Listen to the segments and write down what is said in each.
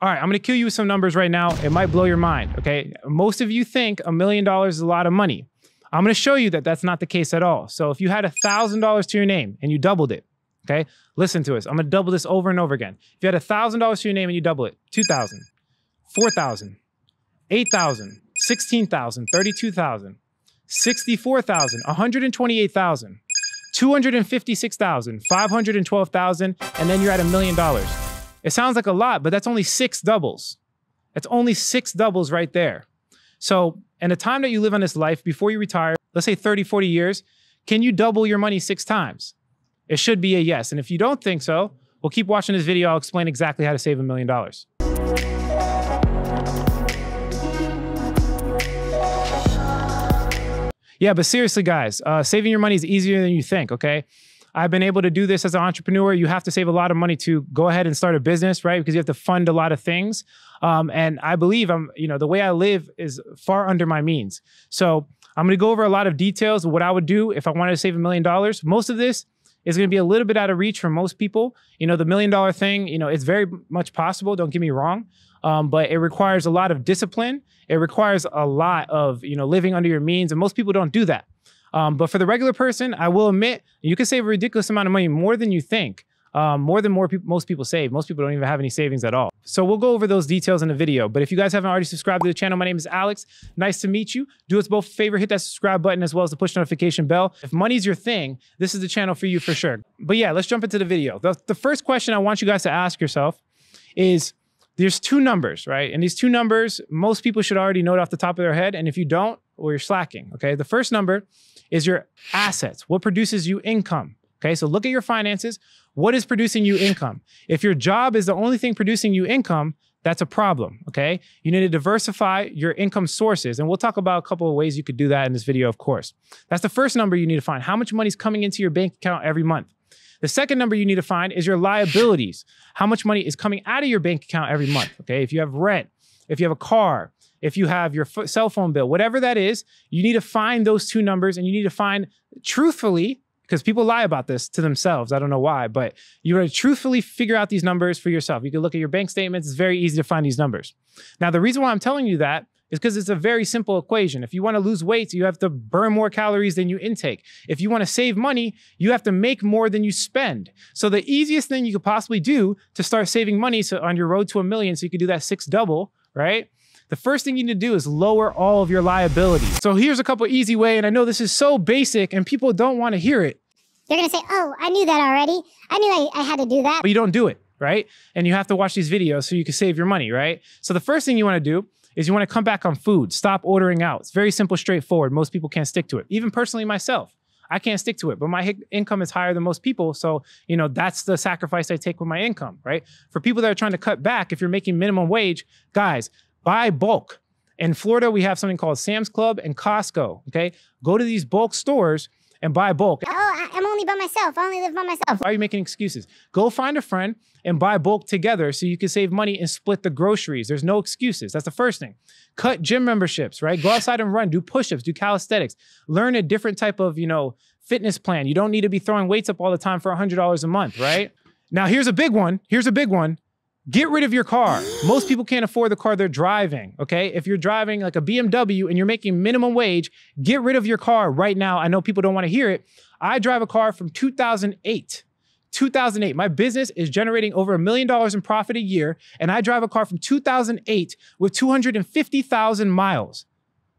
All right, I'm gonna kill you with some numbers right now. It might blow your mind, okay? Most of you think a million dollars is a lot of money. I'm gonna show you that that's not the case at all. So if you had a $1,000 to your name and you doubled it, okay? Listen to us. I'm gonna double this over and over again. If you had a $1,000 to your name and you double it, 2,000, 4,000, 8,000, 16,000, 32,000, 64,000, 128,000, 256,000, 512,000, and then you're at a million dollars. It sounds like a lot, but that's only six doubles. That's only six doubles right there. So, in the time that you live on this life before you retire, let's say 30, 40 years, can you double your money six times? It should be a yes. And if you don't think so, well, keep watching this video. I'll explain exactly how to save a million dollars. Yeah, but seriously, guys, uh, saving your money is easier than you think, okay? I've been able to do this as an entrepreneur. You have to save a lot of money to go ahead and start a business, right? Because you have to fund a lot of things. Um, and I believe I'm, you know, the way I live is far under my means. So I'm going to go over a lot of details of what I would do if I wanted to save a million dollars. Most of this is going to be a little bit out of reach for most people. You know, the million dollar thing, you know, it's very much possible. Don't get me wrong. Um, but it requires a lot of discipline. It requires a lot of, you know, living under your means. And most people don't do that. Um, but for the regular person, I will admit, you can save a ridiculous amount of money, more than you think, um, more than more pe most people save. Most people don't even have any savings at all. So we'll go over those details in the video. But if you guys haven't already subscribed to the channel, my name is Alex. Nice to meet you. Do us both a favor, hit that subscribe button as well as the push notification bell. If money's your thing, this is the channel for you for sure. But yeah, let's jump into the video. the, the first question I want you guys to ask yourself is, there's two numbers, right? And these two numbers, most people should already know it off the top of their head. And if you don't, well, you're slacking, okay? The first number is your assets. What produces you income? Okay, so look at your finances. What is producing you income? If your job is the only thing producing you income, that's a problem, okay? You need to diversify your income sources. And we'll talk about a couple of ways you could do that in this video, of course. That's the first number you need to find how much money is coming into your bank account every month. The second number you need to find is your liabilities. How much money is coming out of your bank account every month? Okay. If you have rent, if you have a car, if you have your f- cell phone bill, whatever that is, you need to find those two numbers and you need to find truthfully because people lie about this to themselves. I don't know why, but you want to truthfully figure out these numbers for yourself. You can look at your bank statements, it's very easy to find these numbers. Now, the reason why I'm telling you that is because it's a very simple equation. If you want to lose weight, you have to burn more calories than you intake. If you want to save money, you have to make more than you spend. So the easiest thing you could possibly do to start saving money so on your road to a million, so you could do that six double, right? the first thing you need to do is lower all of your liabilities. So here's a couple easy way, and I know this is so basic and people don't want to hear it. They're gonna say, oh, I knew that already. I knew I, I had to do that. But you don't do it, right? And you have to watch these videos so you can save your money, right? So the first thing you wanna do is you wanna come back on food. Stop ordering out. It's very simple, straightforward. Most people can't stick to it. Even personally myself, I can't stick to it, but my income is higher than most people. So, you know, that's the sacrifice I take with my income, right? For people that are trying to cut back, if you're making minimum wage, guys, buy bulk. In Florida, we have something called Sam's Club and Costco. Okay, go to these bulk stores and buy bulk. Oh, I'm only by myself. I only live by myself. Why are you making excuses? Go find a friend and buy bulk together so you can save money and split the groceries. There's no excuses. That's the first thing. Cut gym memberships, right? Go outside and run, do push-ups, do calisthenics. Learn a different type of, you know, fitness plan. You don't need to be throwing weights up all the time for $100 a month, right? Now, here's a big one. Here's a big one. Get rid of your car. Most people can't afford the car they're driving, okay? If you're driving like a BMW and you're making minimum wage, get rid of your car right now. I know people don't want to hear it. I drive a car from 2008. 2008. My business is generating over a million dollars in profit a year, and I drive a car from 2008 with 250,000 miles.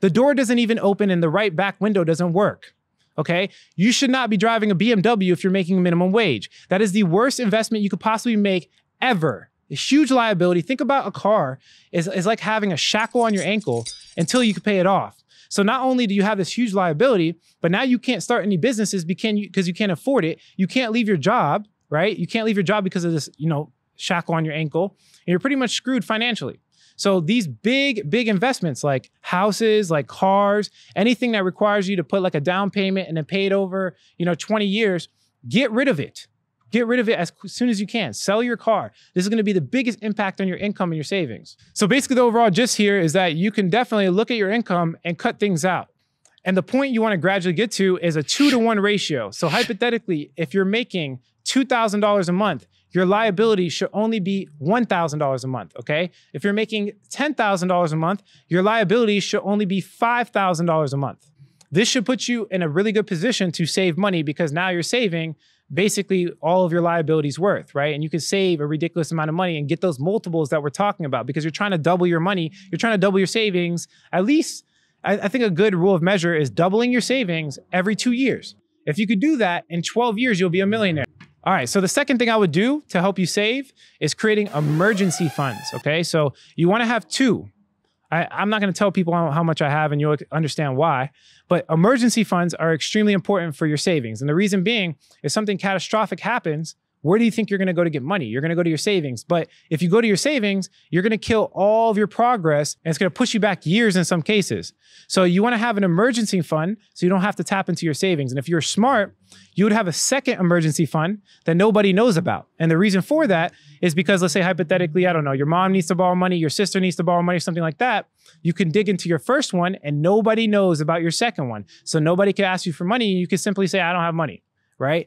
The door doesn't even open and the right back window doesn't work okay? You should not be driving a BMW if you're making minimum wage. That is the worst investment you could possibly make ever. A huge liability. Think about a car is, is like having a shackle on your ankle until you can pay it off. So not only do you have this huge liability, but now you can't start any businesses because you can't afford it. You can't leave your job, right? You can't leave your job because of this, you know, shackle on your ankle. And you're pretty much screwed financially. So these big, big investments like houses, like cars, anything that requires you to put like a down payment and then pay it over, you know, 20 years, get rid of it. Get rid of it as soon as you can. Sell your car. This is going to be the biggest impact on your income and your savings. So basically, the overall gist here is that you can definitely look at your income and cut things out. And the point you want to gradually get to is a two to one ratio. So hypothetically, if you're making $2,000 a month, your liability should only be $1,000 a month, okay? If you're making $10,000 a month, your liability should only be $5,000 a month. This should put you in a really good position to save money because now you're saving basically all of your liabilities worth, right? And you can save a ridiculous amount of money and get those multiples that we're talking about because you're trying to double your money, you're trying to double your savings. At least, I, I think a good rule of measure is doubling your savings every two years. If you could do that in 12 years, you'll be a millionaire. All right, so the second thing I would do to help you save is creating emergency funds, okay? So you wanna have two, I, I'm not going to tell people how, how much I have, and you'll understand why. But emergency funds are extremely important for your savings. And the reason being, if something catastrophic happens, where do you think you're going to go to get money? You're going to go to your savings. But if you go to your savings, you're going to kill all of your progress and it's going to push you back years in some cases. So you want to have an emergency fund so you don't have to tap into your savings. And if you're smart, you would have a second emergency fund that nobody knows about. And the reason for that is because, let's say, hypothetically, I don't know, your mom needs to borrow money, your sister needs to borrow money, something like that. You can dig into your first one and nobody knows about your second one. So nobody can ask you for money. You can simply say, I don't have money, right?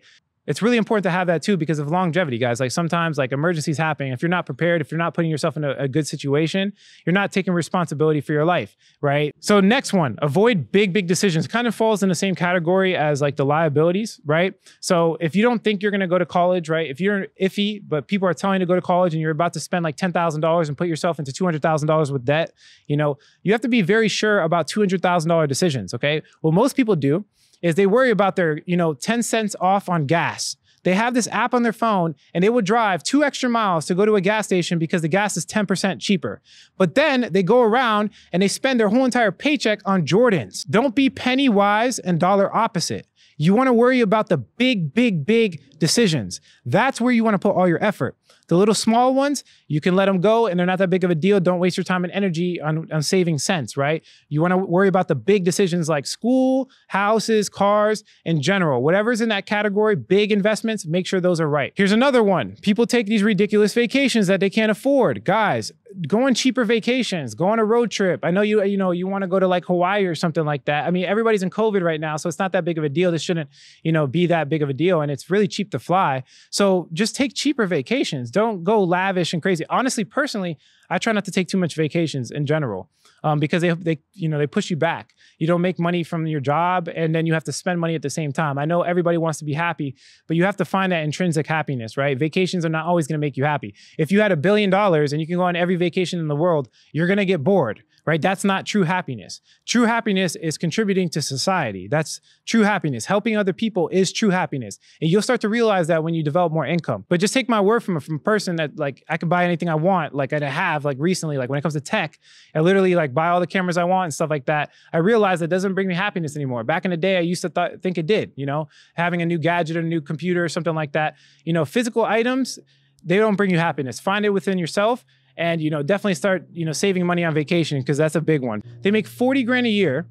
it's really important to have that too because of longevity, guys. Like sometimes like emergencies happening. If you're not prepared, if you're not putting yourself in a, a good situation, you're not taking responsibility for your life, right? So next one, avoid big, big decisions. Kind of falls in the same category as like the liabilities, right? So if you don't think you're gonna go to college, right? If you're iffy, but people are telling you to go to college and you're about to spend like ten thousand dollars and put yourself into two hundred thousand dollars with debt, you know, you have to be very sure about two hundred thousand dollar decisions. Okay. Well, most people do is they worry about their, you know, 10 cents off on gas. They have this app on their phone and they will drive two extra miles to go to a gas station because the gas is 10% cheaper. But then they go around and they spend their whole entire paycheck on Jordans. Don't be penny wise and dollar opposite. You wanna worry about the big, big, big decisions. That's where you want to put all your effort. The little small ones, you can let them go and they're not that big of a deal. Don't waste your time and energy on, on saving cents, right? You want to worry about the big decisions like school, houses, cars, in general. Whatever's in that category, big investments, make sure those are right. Here's another one. People take these ridiculous vacations that they can't afford. Guys, go on cheaper vacations, go on a road trip. I know you, you know, you want to go to like Hawaii or something like that. I mean, everybody's in COVID right now, so it's not that big of a deal. This shouldn't, you know, be that big of a deal. And it's really cheap to fly. So just take cheaper vacations. Don't go lavish and crazy. Honestly, personally, I try not to take too much vacations in general um, because they, they, you know, they push you back. You don't make money from your job and then you have to spend money at the same time. I know everybody wants to be happy, but you have to find that intrinsic happiness, right? Vacations are not always going to make you happy. If you had a billion dollars and you can go on every vacation in the world, you're going to get bored right? That's not true happiness. True happiness is contributing to society. That's true happiness. Helping other people is true happiness. And you'll start to realize that when you develop more income. But just take my word from a, from a person that like I can buy anything I want, like I have like recently, like when it comes to tech, I literally like buy all the cameras I want and stuff like that. I realized that doesn't bring me happiness anymore. Back in the day, I used to th think it did, you know, having a new gadget or a new computer or something like that. You know, physical items, they don't bring you happiness. Find it within yourself and you know definitely start you know saving money on vacation because that's a big one they make 40 grand a year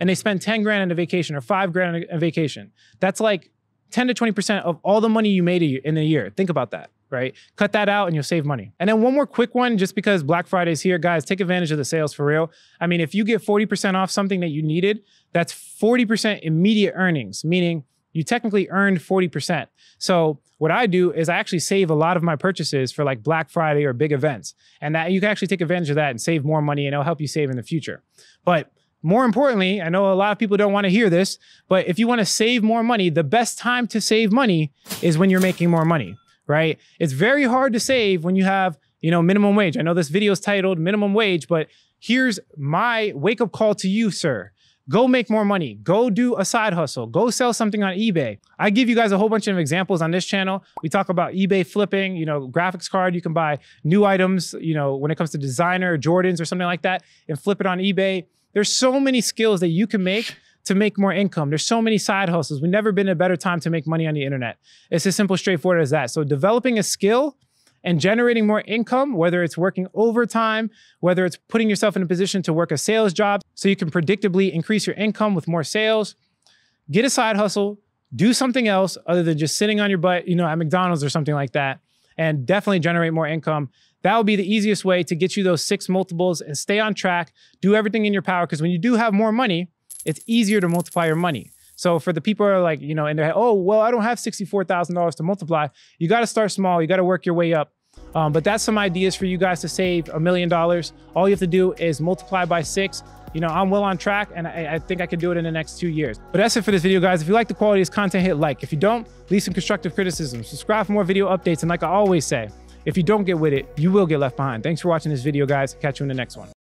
and they spend 10 grand on a vacation or 5 grand on a vacation that's like 10 to 20% of all the money you made in a year think about that right cut that out and you'll save money and then one more quick one just because black friday is here guys take advantage of the sales for real i mean if you get 40% off something that you needed that's 40% immediate earnings meaning you technically earned 40%. So what I do is I actually save a lot of my purchases for like Black Friday or big events. And that you can actually take advantage of that and save more money and it'll help you save in the future. But more importantly, I know a lot of people don't want to hear this, but if you want to save more money, the best time to save money is when you're making more money, right? It's very hard to save when you have, you know, minimum wage. I know this video is titled minimum wage, but here's my wake up call to you, sir. Go make more money. Go do a side hustle. Go sell something on eBay. I give you guys a whole bunch of examples on this channel. We talk about eBay flipping, you know, graphics card. You can buy new items, you know, when it comes to designer Jordans or something like that and flip it on eBay. There's so many skills that you can make to make more income. There's so many side hustles. We've never been a better time to make money on the internet. It's as simple, straightforward as that. So developing a skill and generating more income, whether it's working overtime, whether it's putting yourself in a position to work a sales job so you can predictably increase your income with more sales. Get a side hustle, do something else other than just sitting on your butt, you know, at McDonald's or something like that, and definitely generate more income. That will be the easiest way to get you those six multiples and stay on track. Do everything in your power because when you do have more money, it's easier to multiply your money. So for the people who are like, you know, in their head, oh, well, I don't have $64,000 to multiply. You got to start small. You got to work your way up. Um, but that's some ideas for you guys to save a million dollars. All you have to do is multiply by six. You know, I'm well on track and I, I think I can do it in the next two years. But that's it for this video, guys. If you like the quality of this content, hit like. If you don't, leave some constructive criticism. Subscribe for more video updates. And like I always say, if you don't get with it, you will get left behind. Thanks for watching this video, guys. Catch you in the next one.